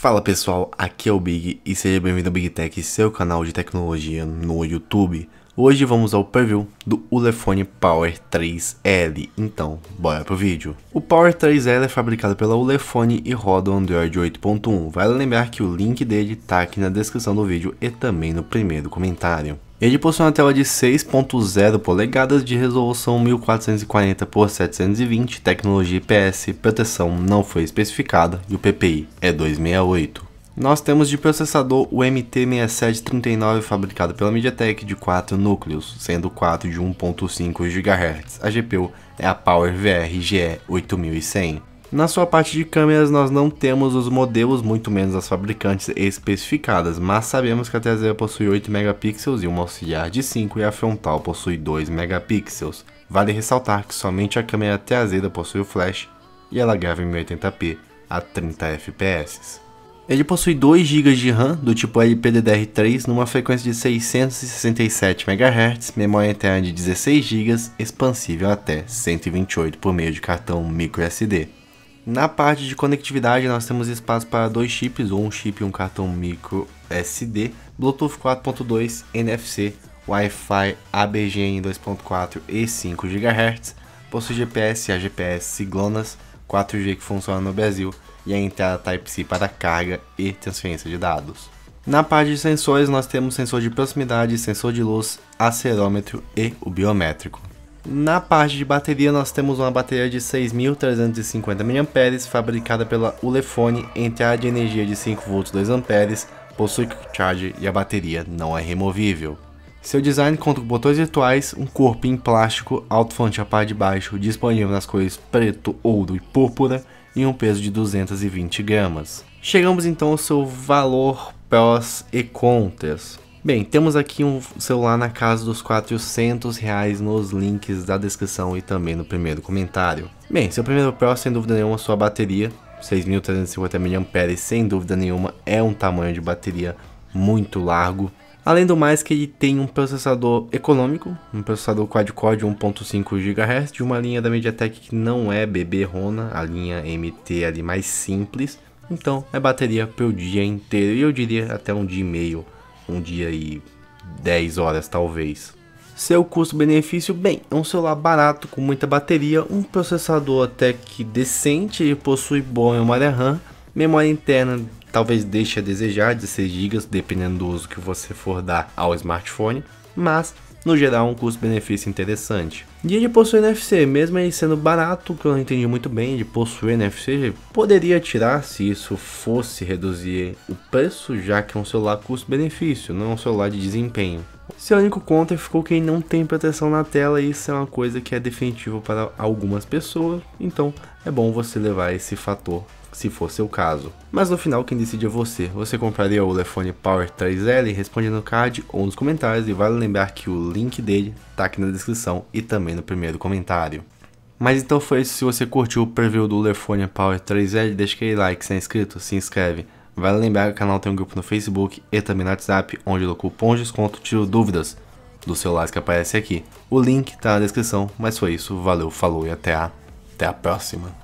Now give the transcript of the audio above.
Fala pessoal, aqui é o Big e seja bem-vindo ao Big Tech, seu canal de tecnologia no YouTube. Hoje vamos ao preview do Ulefone Power 3L, então bora pro vídeo. O Power 3L é fabricado pela Ulefone e roda o Android 8.1, vale lembrar que o link dele tá aqui na descrição do vídeo e também no primeiro comentário. Ele possui uma tela de 6.0 polegadas de resolução 1440 x 720, tecnologia IPS, proteção não foi especificada e o PPI é 268. Nós temos de processador o MT6739 fabricado pela MediaTek de 4 núcleos, sendo 4 de 1.5 GHz. A GPU é a PowerVR GE8100. Na sua parte de câmeras, nós não temos os modelos, muito menos as fabricantes especificadas, mas sabemos que a traseira possui 8 megapixels e uma auxiliar de 5 e a frontal possui 2 megapixels. Vale ressaltar que somente a câmera traseira possui o flash e ela grava em 1080p a 30 fps. Ele possui 2 GB de RAM do tipo LPDDR3 numa frequência de 667 MHz, memória interna de 16 GB, expansível até 128 por meio de cartão microSD. Na parte de conectividade, nós temos espaço para dois chips, ou um chip e um cartão micro SD, Bluetooth 4.2, NFC, Wi-Fi ABGN 2.4 e 5 GHz, possui GPS, a GPS GLONASS, 4G que funciona no Brasil e a entrada Type-C para carga e transferência de dados. Na parte de sensores, nós temos sensor de proximidade, sensor de luz, acerômetro e o biométrico. Na parte de bateria, nós temos uma bateria de 6.350 mAh, fabricada pela Ulefone, entrada de energia de 5V 2A, possui quick charge e a bateria não é removível. Seu design conta com botões virtuais, um corpo em plástico, alto fonte à parte de baixo, disponível nas cores preto, ouro e púrpura, e um peso de 220 gramas. Chegamos então ao seu valor prós e contras. Bem, temos aqui um celular na casa dos 400 reais nos links da descrição e também no primeiro comentário. Bem, seu primeiro Pro, sem dúvida nenhuma, sua bateria, 6.350 mAh, sem dúvida nenhuma, é um tamanho de bateria muito largo. Além do mais que ele tem um processador econômico, um processador quad-core de 1.5 GHz de uma linha da MediaTek que não é BB Rona, a linha MT ali mais simples. Então é bateria para o dia inteiro e eu diria até um dia e meio um dia e 10 horas talvez. Seu custo-benefício, bem, é um celular barato com muita bateria, um processador até que decente e possui boa memória RAM, memória interna talvez deixe a desejar, 16 GB, dependendo do uso que você for dar ao smartphone, mas no geral um custo-benefício interessante. E ele possui NFC, mesmo ele sendo barato, que eu não entendi muito bem, de possuir NFC, poderia tirar se isso fosse reduzir o preço, já que é um celular custo-benefício, não é um celular de desempenho. Seu único contra ficou que ele não tem proteção na tela e isso é uma coisa que é definitiva para algumas pessoas, então é bom você levar esse fator se fosse o caso. Mas no final quem decide é você. Você compraria o Lefone Power 3L? Responde no card ou nos comentários e vale lembrar que o link dele tá aqui na descrição e também no primeiro comentário. Mas então foi isso, se você curtiu o preview do Lefone Power 3L, deixa aquele like, se é inscrito, se inscreve. Vale lembrar que o canal tem um grupo no Facebook e também no WhatsApp, onde eu cupom de desconto tiro dúvidas Do celular que aparece aqui. O link tá na descrição, mas foi isso, valeu, falou e até a, até a próxima.